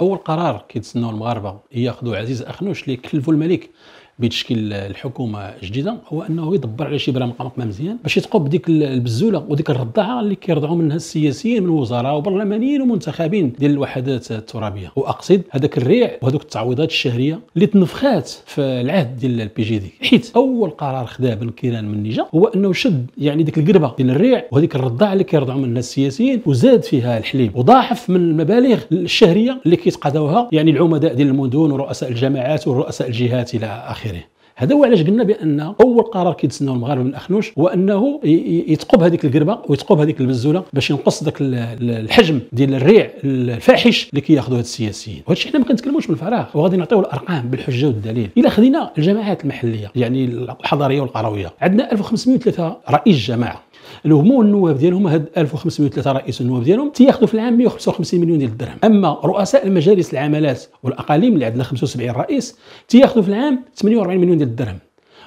اول قرار كيتسناو المغاربه ياخذوا عزيز اخنوش اللي كلفوا الملك بتشكيل الحكومه الجديده هو انه يدبر على شي برامج مقام مزيان باش يتقوم بديك البزوله وديك الرضاعه اللي كيرضعوا منها السياسيين من وزراء وبرلمانيين ومنتخبين ديال الوحدات الترابيه واقصد هذاك الريع وهذوك التعويضات الشهريه اللي تنفخات في العهد ديال البي جي دي حيت اول قرار خداه بن كيران من نيجا هو انه شد يعني ديك القربه ديال الريع وهذيك الرضاعه اللي كيرضعوا منها السياسيين وزاد فيها الحليب وضاعف من المبالغ الشهريه اللي كيتقاضوها يعني العمداء ديال المدن ورؤساء الجماعات ورؤساء الجهات الى اخره اخره هذا هو علاش قلنا بان اول قرار كيتسناو المغاربه من الاخنوش هو انه يتقب هذيك القربه ويتقب هذيك البزوله باش ينقص ذاك الحجم ديال الريع الفاحش اللي كياخذوه هاد السياسيين وهادشي حنا ما كنتكلموش من الفراغ وغادي نعطيو الارقام بالحجه والدليل الا خذينا الجماعات المحليه يعني الحضاريه والقرويه عندنا 1503 رئيس جماعه الهموم النواب ديالهم هاد 1503 رئيس النواب ديالهم تياخذوا في العام 155 مليون ديال الدرهم اما رؤساء المجالس العمالات والاقاليم اللي عندنا 75 رئيس تياخذوا في العام 48 مليون ديال الدرهم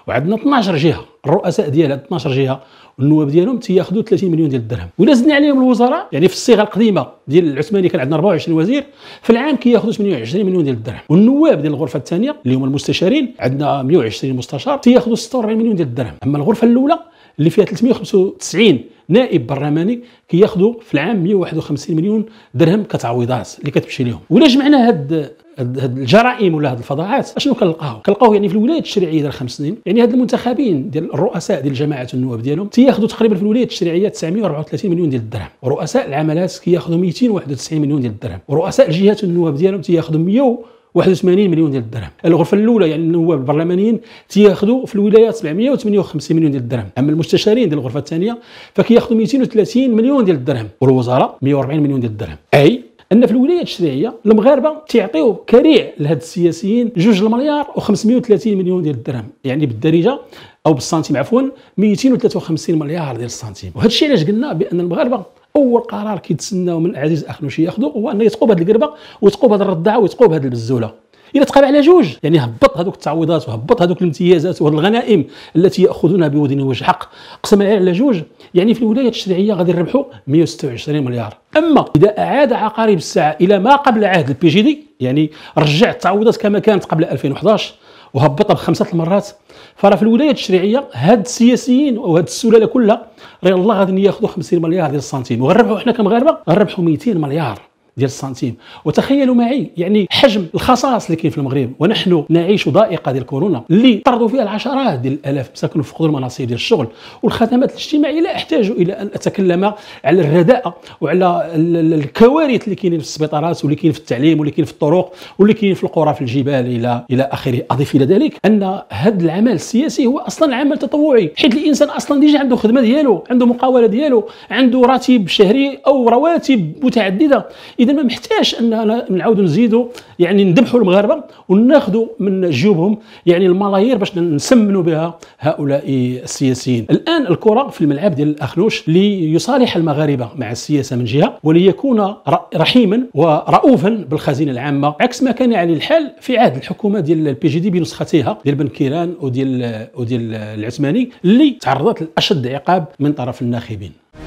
وعندنا 12 جهه الرؤساء ديال 12 جهه النواب ديالهم تياخذوا 30 مليون ديال الدرهم ولا زدنا عليهم الوزراء يعني في الصيغه القديمه ديال العثماني كان عندنا 24 وزير في العام كياخذوا 28 مليون ديال الدرهم والنواب ديال الغرفه الثانيه اللي هما المستشارين عندنا 120 مستشار تياخذوا 46 مليون ديال الدرهم اما الغرفه الاولى اللي فيها 395 نائب برلماني كياخذوا في العام 151 مليون درهم كتعويضات اللي كتمشي لهم ولا جمعنا هاد هاد الجرائم ولا هاد الفضاعات اشنو كنلقاو كنلقاو يعني في الولايات التشريعيه ديال خمس سنين يعني هاد المنتخبين ديال الرؤساء ديال الجماعات النواب ديالهم تياخذوا تقريبا في الولايات التشريعيه 934 مليون ديال الدرهم ورؤساء العملات كياخذوا 291 مليون ديال الدرهم ورؤساء الجهات النواب ديالهم تياخذوا 100 81 مليون ديال الدرهم الغرفه الاولى يعني النواب البرلمانيين تياخذوا في الولايات 758 مليون ديال الدرهم اما المستشارين ديال الغرفه الثانيه فكياخذوا 230 مليون ديال الدرهم والوزراء 140 مليون ديال الدرهم اي ان في الولايه التشريعيه المغاربه تيعطيو كريع لهاد السياسيين جوج المليار و530 مليون ديال الدرهم يعني بالدارجه او بالسنتيم عفوا 253 مليار ديال السنتيم وهذا الشيء علاش قلنا بان المغاربه اول قرار كيتسناو من عزيز اخنوشي ياخذه هو انه يتقوب بهذه القربه ويثقوا بهذه الرضاعه ويثقوا بهذه البزوله الا تقام على جوج يعني هبط هذوك التعويضات وهبط هذوك الامتيازات والغنائم التي ياخذونها بودن وجه حق قسم على جوج يعني في الولايه التشريعيه غادي يربحوا 126 مليار اما اذا اعاد عقارب الساعه الى ما قبل عهد البي جي دي يعني رجع التعويضات كما كانت قبل 2011 وهبطها بخمسه المرات فراه في الولايه التشريعيه هاد السياسيين وهاد السلاله كلها راه الله غادي ياخذوا 50 مليار ديال السنتيم وغنربحوا حنا كمغاربه غنربحوا 200 مليار ديال السنتيم وتخيلوا معي يعني حجم الخصائص اللي كاين في المغرب ونحن نعيش ضائقه ديال كورونا اللي طردوا فيها العشرات ديال الالاف مساكن وفقدوا المناصب ديال الشغل والخدمات الاجتماعيه لا احتاج الى ان اتكلم على الرداءه وعلى الكوارث اللي كاينين في السبيطارات واللي كاين في التعليم واللي كاين في الطرق واللي كاين في القرى في الجبال الى الى اخره اضف الى ذلك ان هذا العمل السياسي هو اصلا عمل تطوعي حيت الانسان اصلا ديجا عنده خدمه ديالو عنده مقاوله ديالو عنده راتب شهري او رواتب متعدده اذا ما محتاج اننا نعاودوا نزيدوا يعني نذبحوا المغاربه وناخذوا من جيوبهم يعني الملايير باش نسمنوا بها هؤلاء السياسيين الان الكره في الملعب ديال الاخنوش ليصالح المغاربه مع السياسه من جهه وليكون رحيما ورؤوفا بالخزينه العامه عكس ما كان يعني الحال في عهد الحكومه ديال البي جي دي بنسختها ديال بن كيران وديال وديال العثماني اللي تعرضت لاشد عقاب من طرف الناخبين